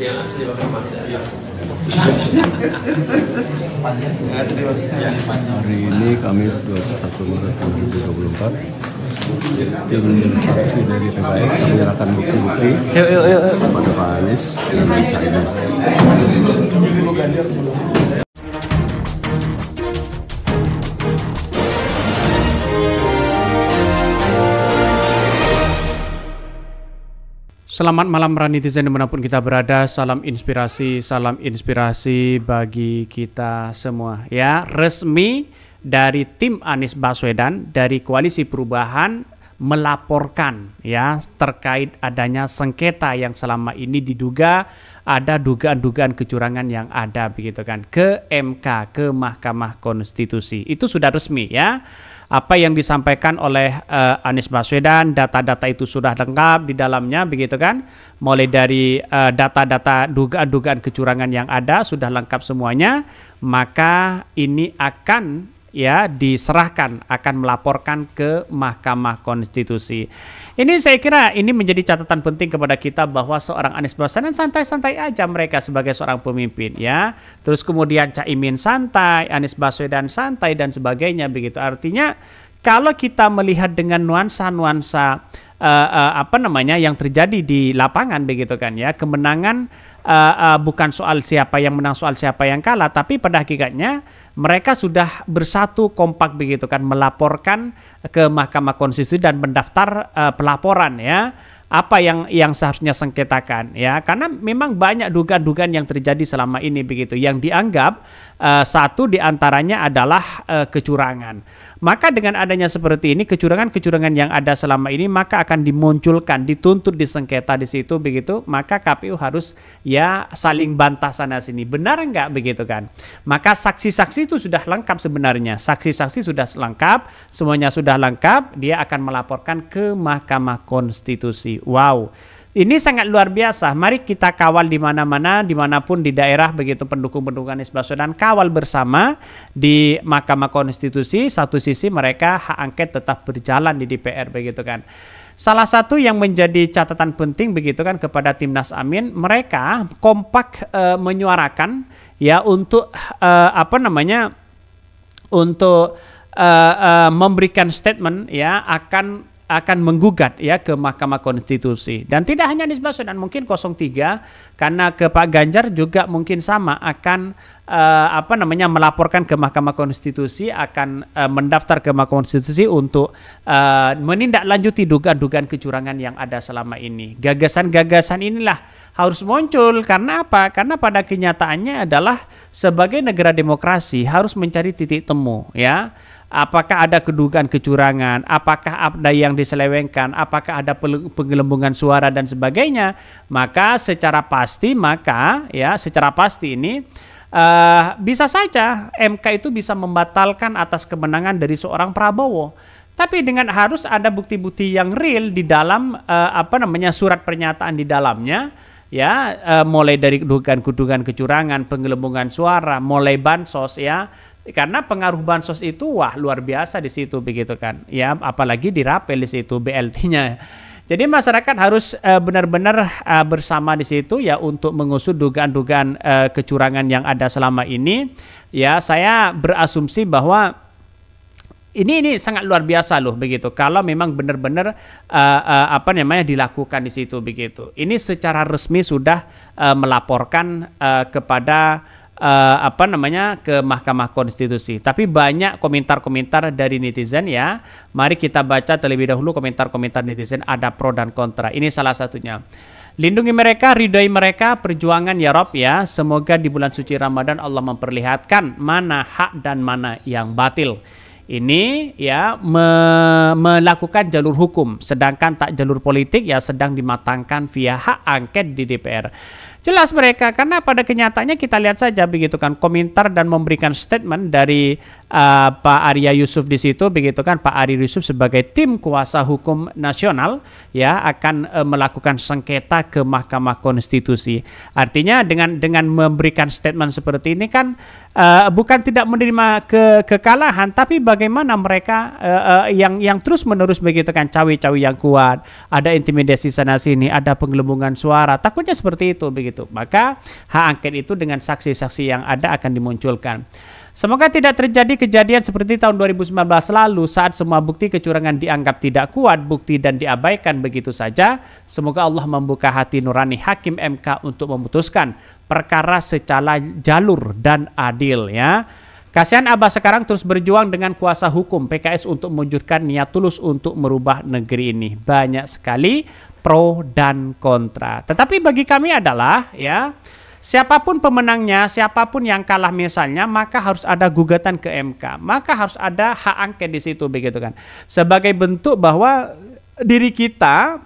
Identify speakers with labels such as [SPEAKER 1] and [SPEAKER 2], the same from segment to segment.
[SPEAKER 1] Iya. Hari ini Kamis 21 Maret 2024 tim saksi dari PKS kami menyerahkan bukti-bukti kepada Pak Anies dan Pak Caimin. Selamat malam Ranitizen dimanapun kita berada. Salam inspirasi, salam inspirasi bagi kita semua. Ya, resmi dari tim Anies Baswedan dari Koalisi Perubahan melaporkan ya terkait adanya sengketa yang selama ini diduga ada dugaan-dugaan kecurangan yang ada begitu kan ke MK ke Mahkamah Konstitusi. Itu sudah resmi ya apa yang disampaikan oleh uh, Anies Baswedan, data-data itu sudah lengkap di dalamnya begitu kan? Mulai dari uh, data-data dugaan-dugaan kecurangan yang ada sudah lengkap semuanya, maka ini akan ya diserahkan akan melaporkan ke Mahkamah Konstitusi. Ini saya kira ini menjadi catatan penting kepada kita bahwa seorang Anies Baswedan santai-santai aja mereka sebagai seorang pemimpin ya. Terus kemudian Cak Imin santai, Anies Baswedan santai dan sebagainya begitu. Artinya kalau kita melihat dengan nuansa-nuansa uh, uh, apa namanya yang terjadi di lapangan begitu kan ya, kemenangan uh, uh, bukan soal siapa yang menang, soal siapa yang kalah, tapi pada hakikatnya mereka sudah bersatu kompak begitu kan melaporkan ke Mahkamah Konstitusi dan mendaftar uh, pelaporan ya apa yang yang seharusnya sengketakan ya karena memang banyak dugaan-dugaan yang terjadi selama ini begitu yang dianggap uh, satu diantaranya adalah uh, kecurangan maka dengan adanya seperti ini kecurangan-kecurangan yang ada selama ini maka akan dimunculkan, dituntut disengketa di situ begitu, maka KPU harus ya saling bantah sana sini. Benar enggak begitu kan? Maka saksi-saksi itu sudah lengkap sebenarnya. Saksi-saksi sudah lengkap, semuanya sudah lengkap, dia akan melaporkan ke Mahkamah Konstitusi. Wow. Ini sangat luar biasa. Mari kita kawal di mana-mana, dimanapun di daerah begitu pendukung-pendukung Anies Baswedan kawal bersama di Mahkamah Konstitusi. Satu sisi mereka hak angket tetap berjalan di DPR begitu kan. Salah satu yang menjadi catatan penting begitu kan kepada timnas Amin, mereka kompak e, menyuarakan ya untuk e, apa namanya untuk e, e, memberikan statement ya akan akan menggugat ya ke Mahkamah Konstitusi. Dan tidak hanya Anies Baswedan, mungkin 03 karena ke Pak Ganjar juga mungkin sama akan uh, apa namanya melaporkan ke Mahkamah Konstitusi akan uh, mendaftar ke Mahkamah Konstitusi untuk uh, menindaklanjuti dugaan-dugaan kecurangan yang ada selama ini. Gagasan-gagasan inilah harus muncul karena apa? Karena pada kenyataannya adalah sebagai negara demokrasi harus mencari titik temu ya apakah ada kedugaan kecurangan, apakah ada yang diselewengkan, apakah ada penggelembungan suara dan sebagainya, maka secara pasti maka ya secara pasti ini uh, bisa saja MK itu bisa membatalkan atas kemenangan dari seorang Prabowo. Tapi dengan harus ada bukti-bukti yang real di dalam uh, apa namanya surat pernyataan di dalamnya ya uh, mulai dari dugaan-dugaan kecurangan, penggelembungan suara, mulai bansos ya, karena pengaruh bansos itu wah luar biasa di situ begitu kan ya apalagi di rapel di situ BLT-nya jadi masyarakat harus eh, benar-benar uh, uh, bersama di situ ya untuk mengusut dugaan-dugaan uh, kecurangan yang ada selama ini ya saya berasumsi bahwa ini ini sangat luar biasa loh begitu kalau memang benar-benar uh, uh, apa namanya dilakukan di situ begitu ini secara resmi sudah uh, melaporkan uh, kepada uh, apa namanya ke Mahkamah Konstitusi. Tapi banyak komentar-komentar dari netizen ya. Mari kita baca terlebih dahulu komentar-komentar netizen ada pro dan kontra. Ini salah satunya. Lindungi mereka, ridai mereka, perjuangan ya Rob ya. Semoga di bulan suci Ramadan Allah memperlihatkan mana hak dan mana yang batil ini ya me melakukan jalur hukum sedangkan tak jalur politik ya sedang dimatangkan via hak angket di DPR. Jelas mereka karena pada kenyataannya kita lihat saja begitu kan komentar dan memberikan statement dari uh, Pak Arya Yusuf di situ begitu kan Pak Arya Yusuf sebagai tim kuasa hukum nasional ya akan uh, melakukan sengketa ke Mahkamah Konstitusi. Artinya dengan dengan memberikan statement seperti ini kan uh, bukan tidak menerima ke kekalahan tapi bagaimana mereka uh, uh, yang yang terus-menerus begitu kan cawe cawi yang kuat, ada intimidasi sana sini, ada penggelembungan suara. Takutnya seperti itu begitu. Maka hak angket itu dengan saksi-saksi yang ada akan dimunculkan. Semoga tidak terjadi kejadian seperti tahun 2019 lalu saat semua bukti kecurangan dianggap tidak kuat, bukti dan diabaikan begitu saja. Semoga Allah membuka hati nurani Hakim MK untuk memutuskan perkara secara jalur dan adil ya. Kasihan Abah sekarang terus berjuang dengan kuasa hukum PKS untuk mewujudkan niat tulus untuk merubah negeri ini. Banyak sekali pro dan kontra. Tetapi bagi kami adalah ya Siapapun pemenangnya, siapapun yang kalah misalnya, maka harus ada gugatan ke MK. Maka harus ada hak angket di situ begitu kan. Sebagai bentuk bahwa diri kita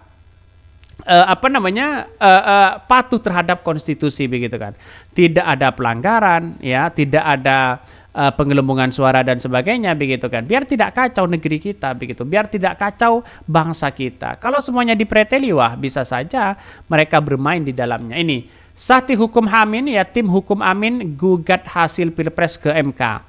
[SPEAKER 1] uh, apa namanya uh, uh, patuh terhadap konstitusi begitu kan. Tidak ada pelanggaran ya, tidak ada uh, penggelembungan suara dan sebagainya begitu kan. Biar tidak kacau negeri kita begitu, biar tidak kacau bangsa kita. Kalau semuanya dipreteli wah bisa saja mereka bermain di dalamnya. Ini Sakti Hukum Amin ya tim hukum Amin gugat hasil Pilpres ke MK.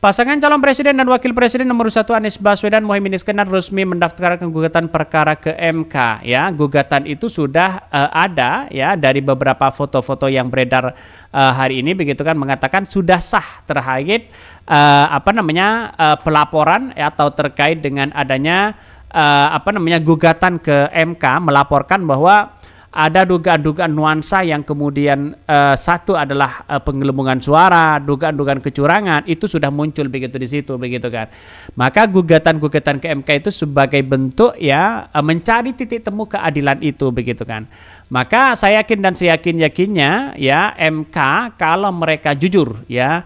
[SPEAKER 1] Pasangan calon presiden dan wakil presiden nomor satu Anies Baswedan Mohaimin Iskandar resmi mendaftarkan gugatan perkara ke MK ya. Gugatan itu sudah uh, ada ya dari beberapa foto-foto yang beredar uh, hari ini begitu kan mengatakan sudah sah terkait uh, eh, apa namanya uh, pelaporan ya, atau terkait dengan adanya uh, apa namanya gugatan ke MK melaporkan bahwa ada dugaan-dugaan nuansa yang kemudian uh, satu adalah uh, penggelembungan suara, dugaan-dugaan kecurangan itu sudah muncul begitu di situ begitu kan. Maka gugatan-gugatan ke MK itu sebagai bentuk ya uh, mencari titik temu keadilan itu begitu kan. Maka saya yakin dan saya yakin yakinnya ya MK kalau mereka jujur ya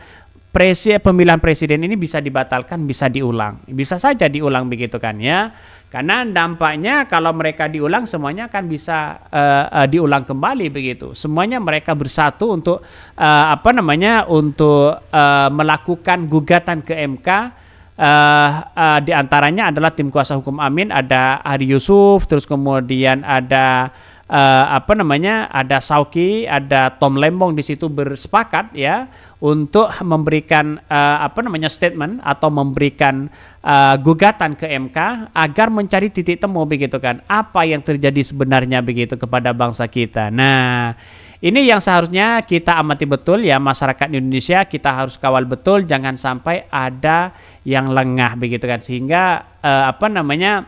[SPEAKER 1] presi pemilihan presiden ini bisa dibatalkan, bisa diulang. Bisa saja diulang begitu kan ya. Karena dampaknya kalau mereka diulang semuanya akan bisa uh, uh, diulang kembali begitu. Semuanya mereka bersatu untuk uh, apa namanya? untuk uh, melakukan gugatan ke MK uh, uh, di antaranya adalah tim kuasa hukum Amin ada Ari Yusuf, terus kemudian ada uh, apa namanya ada Sauki, ada Tom Lembong di situ bersepakat ya untuk memberikan uh, apa namanya statement atau memberikan uh, gugatan ke MK agar mencari titik temu begitu kan. Apa yang terjadi sebenarnya begitu kepada bangsa kita. Nah, ini yang seharusnya kita amati betul ya masyarakat Indonesia kita harus kawal betul jangan sampai ada yang lengah begitu kan sehingga eh, apa namanya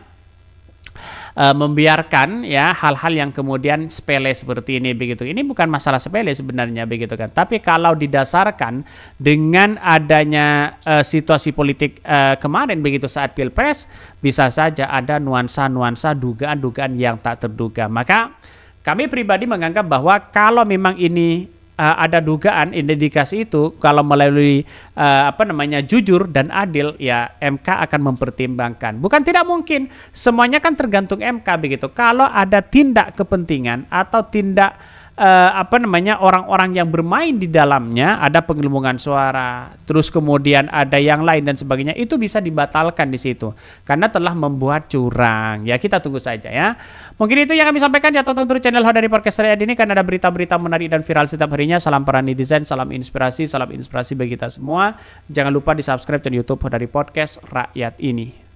[SPEAKER 1] uh, membiarkan ya hal-hal yang kemudian sepele seperti ini begitu. Ini bukan masalah sepele sebenarnya begitu kan. Tapi kalau didasarkan dengan adanya uh, situasi politik uh, kemarin begitu saat Pilpres bisa saja ada nuansa-nuansa dugaan-dugaan yang tak terduga. Maka kami pribadi menganggap bahwa kalau memang ini uh, ada dugaan indikasi itu kalau melalui uh, apa namanya jujur dan adil ya MK akan mempertimbangkan. Bukan tidak mungkin, semuanya kan tergantung MK begitu. Kalau ada tindak kepentingan atau tindak uh, apa namanya orang-orang yang bermain di dalamnya ada penggelembungan suara, terus kemudian ada yang lain dan sebagainya itu bisa dibatalkan di situ karena telah membuat curang. Ya kita tunggu saja ya. Mungkin itu yang kami sampaikan ya tonton terus channel dari Podcast Rakyat ini karena ada berita-berita menarik dan viral setiap harinya. Salam para netizen, salam inspirasi, salam inspirasi bagi kita semua. Jangan lupa di subscribe dan YouTube dari Podcast Rakyat ini.